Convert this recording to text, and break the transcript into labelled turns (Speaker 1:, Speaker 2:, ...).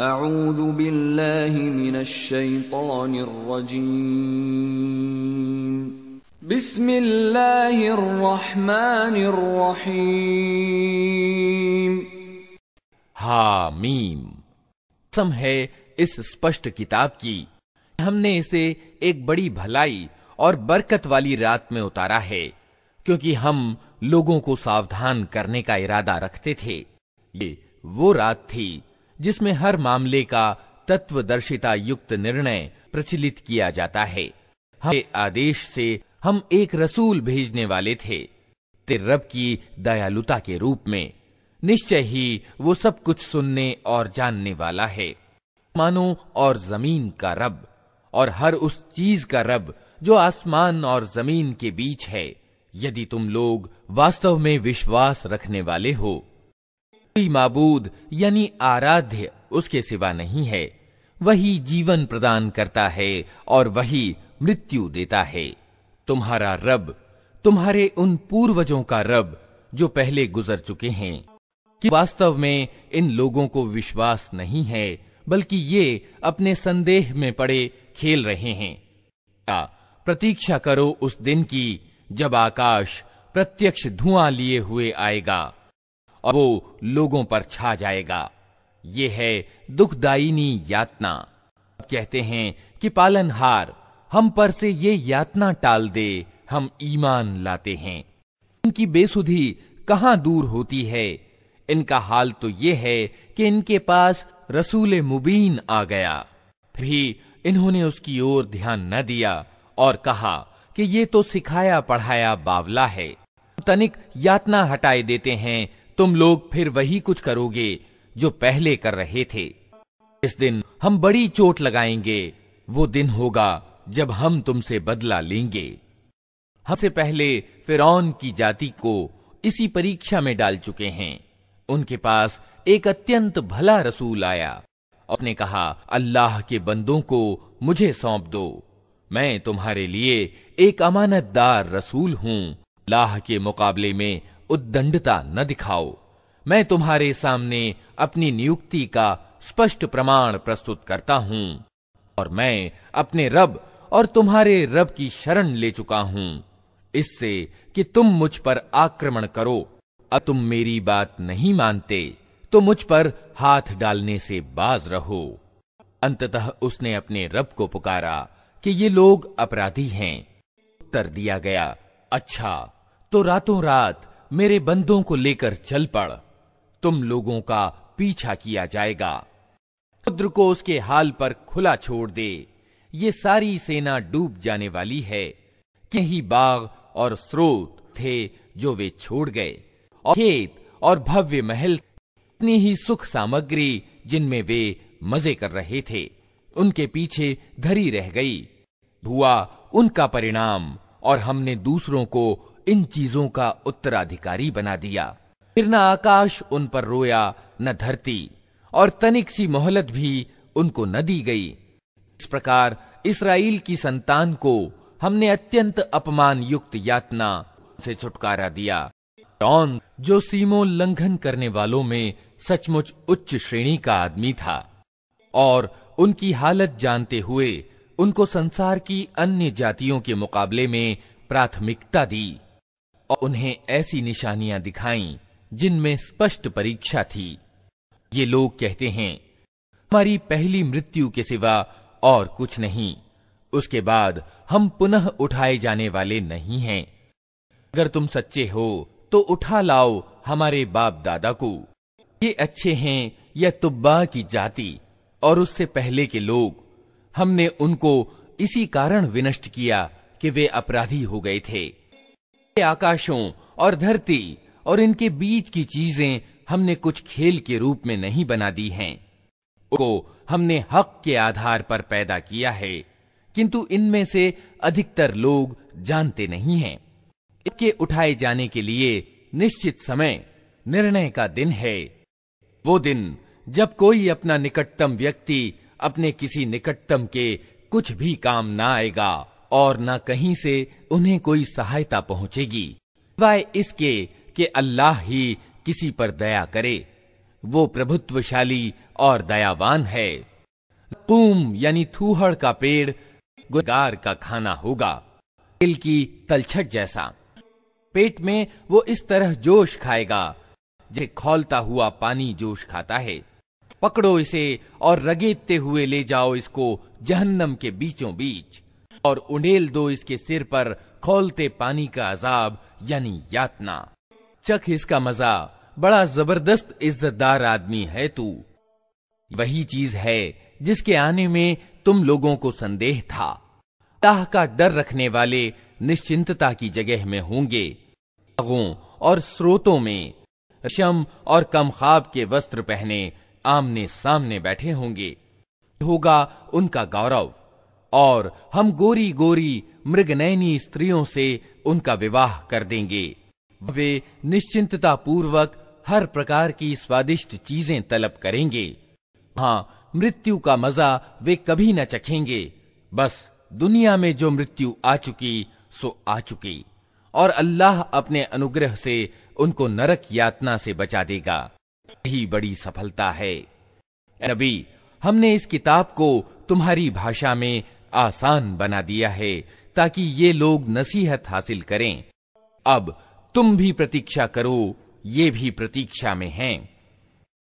Speaker 1: أعوذ بالله من الشيطان الرجيم بسم الله الرحمن الرحيم हामीम सम है इस स्पष्ट किताब की हमने इसे एक बड़ी भलाई और बरकत वाली रात में उतारा है क्योंकि हम लोगों को सावधान करने का इरादा रखते थे ये वो रात थी जिसमें हर मामले का तत्वदर्शिता युक्त निर्णय प्रचलित किया जाता है हमारे आदेश से हम एक रसूल भेजने वाले थे ते रब की दयालुता के रूप में निश्चय ही वो सब कुछ सुनने और जानने वाला है मानो और जमीन का रब और हर उस चीज का रब जो आसमान और जमीन के बीच है यदि तुम लोग वास्तव में विश्वास रखने वाले हो कोई माबूद यानी आराध्य उसके सिवा नहीं है वही जीवन प्रदान करता है और वही मृत्यु देता है तुम्हारा रब तुम्हारे उन पूर्वजों का रब जो पहले गुजर चुके हैं कि वास्तव में इन लोगों को विश्वास नहीं है बल्कि ये अपने संदेह में पड़े खेल रहे हैं प्रतीक्षा करो उस दिन की जब आकाश प्रत्यक्ष धुआं लिए हुए आएगा और वो लोगों पर छा जाएगा ये है दुखदायिनी यातना कहते हैं कि पालनहार हम पर से ये यातना टाल दे हम ईमान लाते हैं इनकी बेसुधी कहां दूर होती है इनका हाल तो ये है कि इनके पास रसूल मुबीन आ गया भी इन्होंने उसकी ओर ध्यान न दिया और कहा कि ये तो सिखाया पढ़ाया बावला है तनिक यातना हटाए देते हैं तुम लोग फिर वही कुछ करोगे जो पहले कर रहे थे इस दिन हम बड़ी चोट लगाएंगे वो दिन होगा जब हम तुमसे बदला लेंगे हमसे पहले फिर की जाति को इसी परीक्षा में डाल चुके हैं उनके पास एक अत्यंत भला रसूल आया उसने कहा अल्लाह के बंदों को मुझे सौंप दो मैं तुम्हारे लिए एक अमानतदार रसूल हूं अल्लाह के मुकाबले में उद्दंडता न दिखाओ मैं तुम्हारे सामने अपनी नियुक्ति का स्पष्ट प्रमाण प्रस्तुत करता हूं और मैं अपने रब और तुम्हारे रब की शरण ले चुका हूं इससे कि तुम मुझ पर आक्रमण करो अब तुम मेरी बात नहीं मानते तो मुझ पर हाथ डालने से बाज रहो अंततः उसने अपने रब को पुकारा कि ये लोग अपराधी हैं उत्तर दिया गया अच्छा तो रातों रात मेरे बंदों को लेकर चल पड़ तुम लोगों का पीछा किया जाएगा समुद्र को उसके हाल पर खुला छोड़ दे ये सारी सेना डूब जाने वाली है यही बाग और स्रोत थे जो वे छोड़ गए और खेत और भव्य महल इतनी ही सुख सामग्री जिनमें वे मजे कर रहे थे उनके पीछे धरी रह गई हुआ उनका परिणाम और हमने दूसरों को इन चीजों का उत्तराधिकारी बना दिया फिर न आकाश उन पर रोया न धरती और तनिक सी मोहलत भी उनको न दी गई इस प्रकार इसराइल की संतान को हमने अत्यंत अपमान युक्त यातना से छुटकारा दिया टॉन जो सीमोल्लंघन करने वालों में सचमुच उच्च श्रेणी का आदमी था और उनकी हालत जानते हुए उनको संसार की अन्य जातियों के मुकाबले में प्राथमिकता दी और उन्हें ऐसी निशानियां दिखाई जिनमें स्पष्ट परीक्षा थी ये लोग कहते हैं हमारी पहली मृत्यु के सिवा और कुछ नहीं उसके बाद हम पुनः उठाए जाने वाले नहीं हैं अगर तुम सच्चे हो तो उठा लाओ हमारे बाप दादा को ये अच्छे हैं या तुब्बा की जाति और उससे पहले के लोग हमने उनको इसी कारण विनष्ट किया कि वे अपराधी हो गए थे आकाशों और धरती और इनके बीच की चीजें हमने कुछ खेल के रूप में नहीं बना दी हैं को हमने हक के आधार पर पैदा किया है किंतु इनमें से अधिकतर लोग जानते नहीं हैं इसके उठाए जाने के लिए निश्चित समय निर्णय का दिन है वो दिन जब कोई अपना निकटतम व्यक्ति अपने किसी निकटतम के कुछ भी काम ना आएगा और न कहीं से उन्हें कोई सहायता पहुंचेगी वाय इसके कि अल्लाह ही किसी पर दया करे वो प्रभुत्वशाली और दयावान है कुम यानी थूहड़ का पेड़ गुदार का खाना होगा दिल की तलछट जैसा पेट में वो इस तरह जोश खाएगा जे खोलता हुआ पानी जोश खाता है पकड़ो इसे और रगेते हुए ले जाओ इसको जहन्नम के बीचों बीच और उंडेल दो इसके सिर पर खोलते पानी का अजाब यानी यातना चख इसका मजा बड़ा जबरदस्त इज्जतदार आदमी है तू वही चीज है जिसके आने में तुम लोगों को संदेह था ताह का डर रखने वाले निश्चिंतता की जगह में होंगे और स्रोतों में शम और कम खाब के वस्त्र पहने आमने सामने बैठे होंगे होगा उनका गौरव और हम गोरी गोरी मृगनैनी स्त्रियों से उनका विवाह कर देंगे वे निश्चिंतता पूर्वक हर प्रकार की स्वादिष्ट चीजें तलब करेंगे हाँ मृत्यु का मजा वे कभी न चखेंगे बस दुनिया में जो मृत्यु आ चुकी सो आ चुकी और अल्लाह अपने अनुग्रह से उनको नरक यातना से बचा देगा यही बड़ी सफलता है नबी हमने इस किताब को तुम्हारी भाषा में आसान बना दिया है ताकि ये लोग नसीहत हासिल करें अब तुम भी प्रतीक्षा करो ये भी प्रतीक्षा में हैं